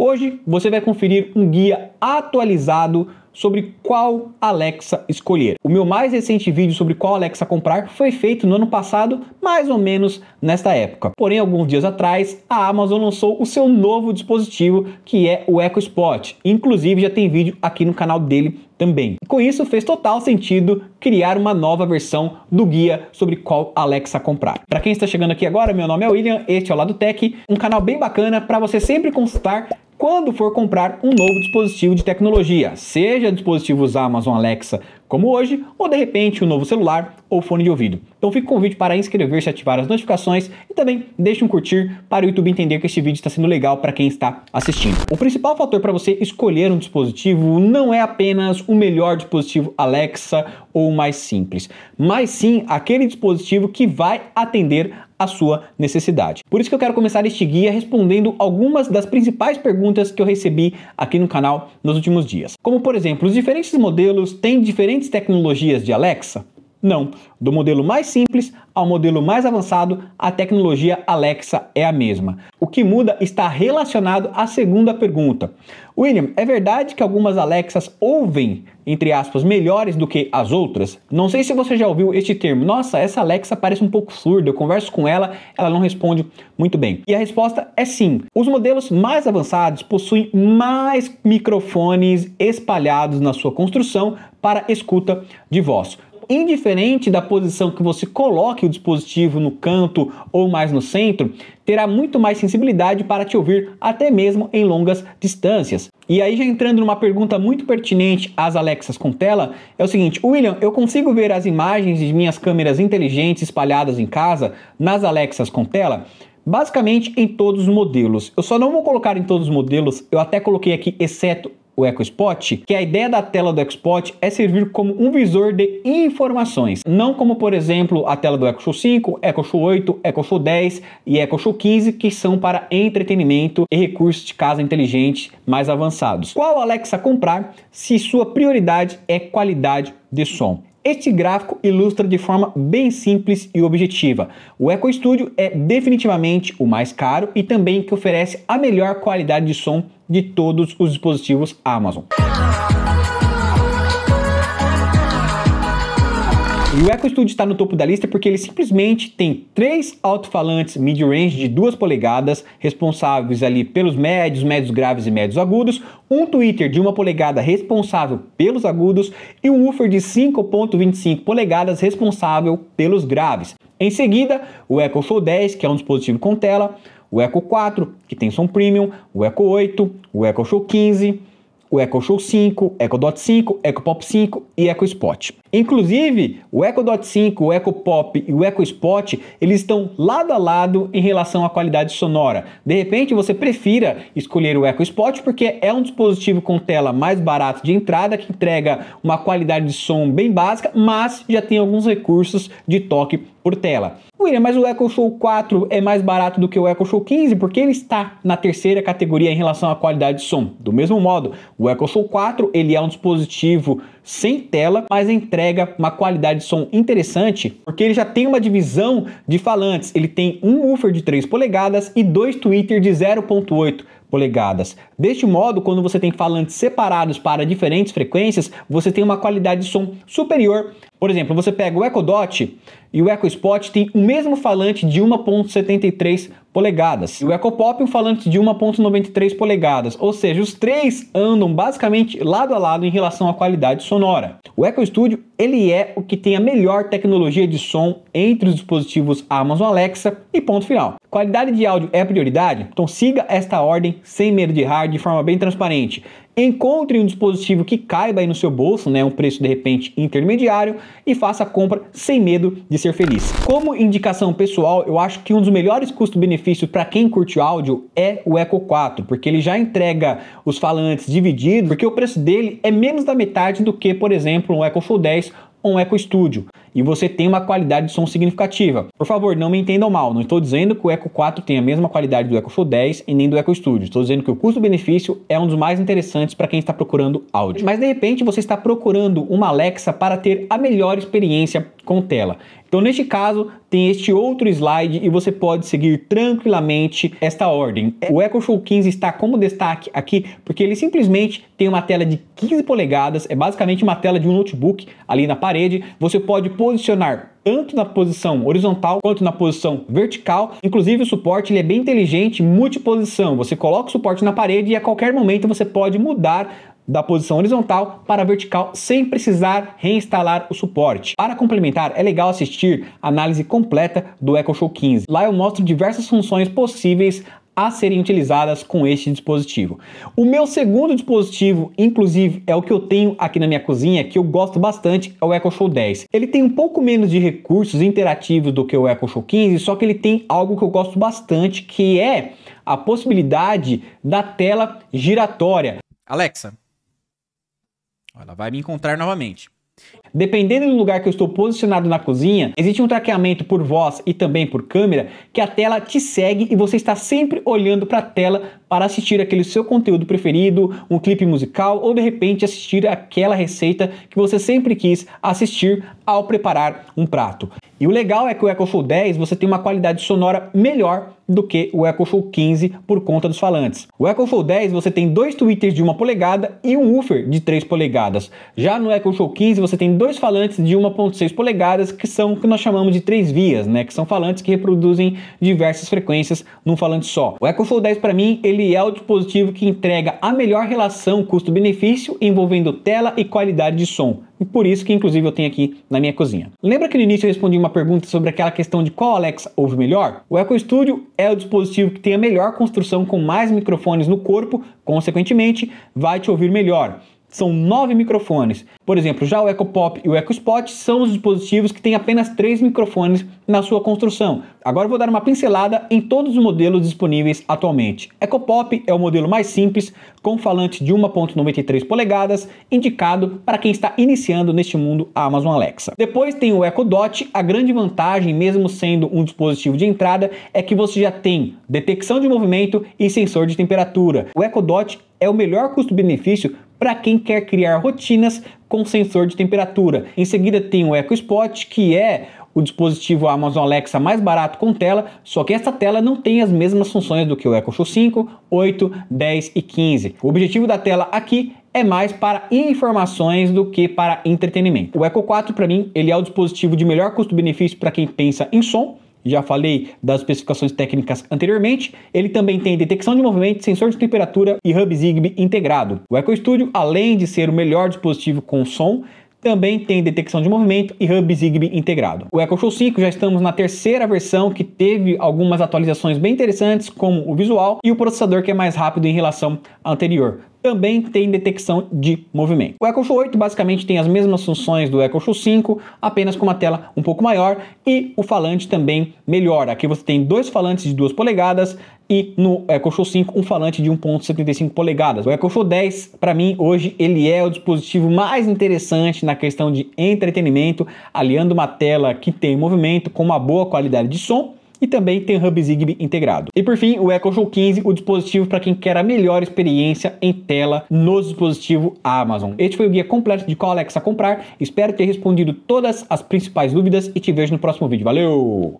Hoje você vai conferir um guia atualizado sobre qual Alexa escolher. O meu mais recente vídeo sobre qual Alexa comprar foi feito no ano passado, mais ou menos nesta época. Porém, alguns dias atrás, a Amazon lançou o seu novo dispositivo, que é o Echo Spot. Inclusive, já tem vídeo aqui no canal dele também. E com isso, fez total sentido criar uma nova versão do guia sobre qual Alexa comprar. Para quem está chegando aqui agora, meu nome é William, este é o Lado Tech, um canal bem bacana para você sempre consultar quando for comprar um novo dispositivo de tecnologia, seja dispositivos Amazon Alexa como hoje, ou de repente um novo celular ou fone de ouvido. Então fica o convite para inscrever-se, ativar as notificações e também deixe um curtir para o YouTube entender que este vídeo está sendo legal para quem está assistindo. O principal fator para você escolher um dispositivo não é apenas o melhor dispositivo Alexa ou o mais simples, mas sim aquele dispositivo que vai atender a sua necessidade. Por isso que eu quero começar este guia respondendo algumas das principais perguntas que eu recebi aqui no canal nos últimos dias. Como por exemplo, os diferentes modelos têm diferentes diferentes tecnologias de Alexa? Não. Do modelo mais simples ao modelo mais avançado, a tecnologia Alexa é a mesma. O que muda está relacionado à segunda pergunta. William, é verdade que algumas Alexas ouvem, entre aspas, melhores do que as outras? Não sei se você já ouviu este termo. Nossa, essa Alexa parece um pouco surda. Eu converso com ela, ela não responde muito bem. E a resposta é sim. Os modelos mais avançados possuem mais microfones espalhados na sua construção para escuta de voz indiferente da posição que você coloque o dispositivo no canto ou mais no centro, terá muito mais sensibilidade para te ouvir até mesmo em longas distâncias. E aí já entrando numa pergunta muito pertinente às Alexas com tela, é o seguinte, William, eu consigo ver as imagens de minhas câmeras inteligentes espalhadas em casa nas Alexas com tela? Basicamente em todos os modelos. Eu só não vou colocar em todos os modelos, eu até coloquei aqui exceto o EcoSpot, que a ideia da tela do EcoSpot é servir como um visor de informações, não como, por exemplo, a tela do EcoShow 5, EcoShow 8, EcoShow 10 e EcoShow 15, que são para entretenimento e recursos de casa inteligente mais avançados. Qual Alexa comprar se sua prioridade é qualidade de som? Este gráfico ilustra de forma bem simples e objetiva. O Echo Studio é definitivamente o mais caro e também que oferece a melhor qualidade de som de todos os dispositivos Amazon. E o Echo Studio está no topo da lista porque ele simplesmente tem três alto-falantes mid-range de 2 polegadas, responsáveis ali pelos médios, médios graves e médios agudos, um tweeter de 1 polegada responsável pelos agudos e um woofer de 5.25 polegadas responsável pelos graves. Em seguida, o Echo Show 10, que é um dispositivo com tela, o Echo 4, que tem som premium, o Echo 8, o Echo Show 15, o Echo Show 5, Echo Dot 5, Echo Pop 5 e Echo Spot. Inclusive, o Echo Dot 5, o Echo Pop e o Echo Spot, eles estão lado a lado em relação à qualidade sonora. De repente, você prefira escolher o Echo Spot porque é um dispositivo com tela mais barato de entrada que entrega uma qualidade de som bem básica, mas já tem alguns recursos de toque por tela. William, mas o Echo Show 4 é mais barato do que o Echo Show 15 porque ele está na terceira categoria em relação à qualidade de som. Do mesmo modo, o Echo Soul 4 ele é um dispositivo sem tela, mas entrega uma qualidade de som interessante, porque ele já tem uma divisão de falantes. Ele tem um woofer de 3 polegadas e dois tweeters de 0.8 polegadas. Deste modo, quando você tem falantes separados para diferentes frequências, você tem uma qualidade de som superior. Por exemplo, você pega o Echo Dot e o Echo Spot tem o mesmo falante de 1.73 polegadas. E o Echo Pop um falante de 1.93 polegadas. Ou seja, os três andam basicamente lado a lado em relação à qualidade de som sonora. O Echo Studio ele é o que tem a melhor tecnologia de som entre os dispositivos Amazon Alexa e ponto final. Qualidade de áudio é prioridade? Então siga esta ordem sem medo de errar de forma bem transparente. Encontre um dispositivo que caiba aí no seu bolso, né, um preço de repente intermediário e faça a compra sem medo de ser feliz. Como indicação pessoal, eu acho que um dos melhores custo-benefício para quem curte áudio é o Echo 4, porque ele já entrega os falantes divididos, porque o preço dele é menos da metade do que, por exemplo, um Echo Show 10 um Eco Studio e você tem uma qualidade de som significativa. Por favor, não me entendam mal, não estou dizendo que o Eco 4 tem a mesma qualidade do Eco Show 10 e nem do Eco Studio. Estou dizendo que o custo-benefício é um dos mais interessantes para quem está procurando áudio. Mas de repente você está procurando uma Alexa para ter a melhor experiência com tela. Então, neste caso, tem este outro slide e você pode seguir tranquilamente esta ordem. O Echo Show 15 está como destaque aqui porque ele simplesmente tem uma tela de 15 polegadas, é basicamente uma tela de um notebook ali na parede. Você pode posicionar tanto na posição horizontal quanto na posição vertical. Inclusive o suporte ele é bem inteligente, multiposição. Você coloca o suporte na parede e a qualquer momento você pode mudar da posição horizontal para a vertical sem precisar reinstalar o suporte. Para complementar, é legal assistir a análise completa do Echo Show 15. Lá eu mostro diversas funções possíveis a serem utilizadas com este dispositivo. O meu segundo dispositivo, inclusive, é o que eu tenho aqui na minha cozinha, que eu gosto bastante, é o Echo Show 10. Ele tem um pouco menos de recursos interativos do que o Echo Show 15, só que ele tem algo que eu gosto bastante, que é a possibilidade da tela giratória. Alexa, ela vai me encontrar novamente. Dependendo do lugar que eu estou posicionado na cozinha, existe um traqueamento por voz e também por câmera que a tela te segue e você está sempre olhando para a tela para assistir aquele seu conteúdo preferido, um clipe musical ou de repente assistir aquela receita que você sempre quis assistir ao preparar um prato. E o legal é que o Echo Show 10 você tem uma qualidade sonora melhor do que o Echo Show 15 por conta dos falantes. O Echo Show 10 você tem dois tweeters de uma polegada e um woofer de 3 polegadas. Já no Echo Show 15 você tem dois falantes de 1.6 polegadas, que são o que nós chamamos de três vias, né? Que são falantes que reproduzem diversas frequências num falante só. O EcoFlow 10 para mim, ele é o dispositivo que entrega a melhor relação custo-benefício envolvendo tela e qualidade de som. E por isso que inclusive eu tenho aqui na minha cozinha. Lembra que no início eu respondi uma pergunta sobre aquela questão de qual Alexa ouve melhor? O Echo Studio é o dispositivo que tem a melhor construção com mais microfones no corpo, consequentemente vai te ouvir melhor são nove microfones. Por exemplo, já o EcoPop e o EcoSpot são os dispositivos que têm apenas três microfones na sua construção, Agora vou dar uma pincelada em todos os modelos disponíveis atualmente. EcoPop é o modelo mais simples, com falante de 1.93 polegadas, indicado para quem está iniciando neste mundo a Amazon Alexa. Depois tem o EcoDot, a grande vantagem, mesmo sendo um dispositivo de entrada, é que você já tem detecção de movimento e sensor de temperatura. O EcoDot é o melhor custo-benefício para quem quer criar rotinas com sensor de temperatura. Em seguida tem o EcoSpot, que é o dispositivo Amazon Alexa mais barato com tela, só que esta tela não tem as mesmas funções do que o Echo Show 5, 8, 10 e 15. O objetivo da tela aqui é mais para informações do que para entretenimento. O Echo 4 para mim, ele é o dispositivo de melhor custo-benefício para quem pensa em som, já falei das especificações técnicas anteriormente. Ele também tem detecção de movimento, sensor de temperatura e hub Zigbee integrado. O Echo Studio, além de ser o melhor dispositivo com som, também tem detecção de movimento e Hub Zigbee integrado. O Echo Show 5 já estamos na terceira versão que teve algumas atualizações bem interessantes, como o visual e o processador que é mais rápido em relação ao anterior também tem detecção de movimento. O Echo Show 8 basicamente tem as mesmas funções do Echo Show 5, apenas com uma tela um pouco maior e o falante também melhora. Aqui você tem dois falantes de 2 polegadas e no Echo Show 5 um falante de 1.75 polegadas. O Echo Show 10, para mim, hoje ele é o dispositivo mais interessante na questão de entretenimento, aliando uma tela que tem movimento com uma boa qualidade de som e também tem Hub Zigbee integrado. E por fim, o Echo Show 15, o dispositivo para quem quer a melhor experiência em tela no dispositivo Amazon. Este foi o guia completo de qual Alexa comprar. Espero ter respondido todas as principais dúvidas e te vejo no próximo vídeo. Valeu!